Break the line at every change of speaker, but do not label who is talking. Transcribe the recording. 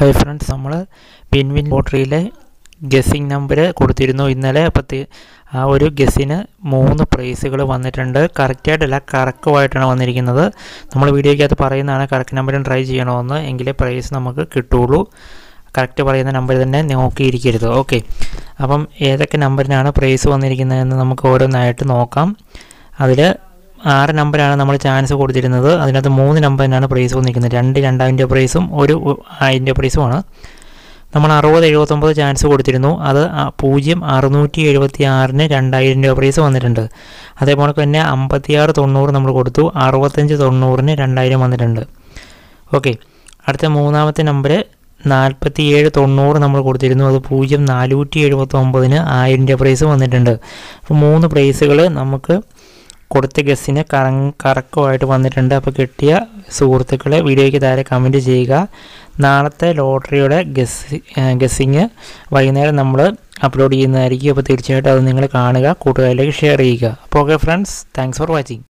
hi friends നമ്മൾ പിൻവിൻ ലോട്ടറിയിലെ guessing number കൊടുത്തിരുന്നു ഇന്നലെ അപ്പോൾ ആ ഒരു ഗസ്സിന് മൂന്ന് പ്രൈസുകൾ വന്നിട്ടുണ്ട് കറക്റ്റായിട്ടല്ല കറക്കുമായിട്ടാണ് വന്നിരിക്കുന്നത് നമ്മൾ വീഡിയോയ്ക്കകത്ത് പറയുന്നതാണ് കറക്റ്റ് നമ്പറും ട്രൈ ചെയ്യണമെന്ന് എങ്കിലേ പ്രൈസ് നമുക്ക് കിട്ടുകയുള്ളൂ കറക്റ്റ് പറയുന്ന നമ്പർ തന്നെ നോക്കിയിരിക്കരുത് ഓക്കെ അപ്പം ഏതൊക്കെ നമ്പറിനാണ് പ്രൈസ് വന്നിരിക്കുന്നതെന്ന് നമുക്ക് ഓരോന്നായിട്ട് നോക്കാം അതിൽ ആറ് നമ്പറാണ് നമ്മൾ ചാൻസ് കൊടുത്തിരുന്നത് അതിനകത്ത് മൂന്ന് നമ്പറിനാണ് പ്രൈസ് വന്നിരിക്കുന്നത് രണ്ട് രണ്ടായിരം രൂപ പ്രൈസും ഒരു ആയിരം രൂപ പ്രൈസുമാണ് നമ്മൾ അറുപത് എഴുപത്തൊമ്പത് ചാൻസ് കൊടുത്തിരുന്നു അത് പൂജ്യം അറുന്നൂറ്റി എഴുപത്തി ആറിന് രണ്ടായിരം രൂപ പ്രൈസ് വന്നിട്ടുണ്ട് അതേപോലെ തന്നെ അമ്പത്തിയാറ് തൊണ്ണൂറ് നമ്മൾ കൊടുത്തു അറുപത്തഞ്ച് തൊണ്ണൂറിന് രണ്ടായിരം വന്നിട്ടുണ്ട് ഓക്കെ അടുത്ത മൂന്നാമത്തെ നമ്പർ നാൽപ്പത്തി ഏഴ് തൊണ്ണൂറ് നമ്മൾ കൊടുത്തിരുന്നു അത് പൂജ്യം നാനൂറ്റി എഴുപത്തൊമ്പതിന് ആയിരം രൂപ പ്രൈസ് വന്നിട്ടുണ്ട് അപ്പോൾ മൂന്ന് പ്രൈസുകൾ നമുക്ക് കൊടുത്ത ഗസ്സിന് കറ കറക്കമായിട്ട് വന്നിട്ടുണ്ട് അപ്പോൾ കിട്ടിയ സുഹൃത്തുക്കളെ വീഡിയോയ്ക്ക് താഴെ കമൻറ്റ് ചെയ്യുക നാളത്തെ ലോട്ടറിയുടെ ഗസ് ഗസ്സിങ് വൈകുന്നേരം നമ്മൾ അപ്ലോഡ് ചെയ്യുന്നതായിരിക്കും അപ്പോൾ തീർച്ചയായിട്ടും അത് നിങ്ങൾ കാണുക കൂട്ടുകാരിലേക്ക് ഷെയർ ചെയ്യുക അപ്പോൾ okay friends thanks for watching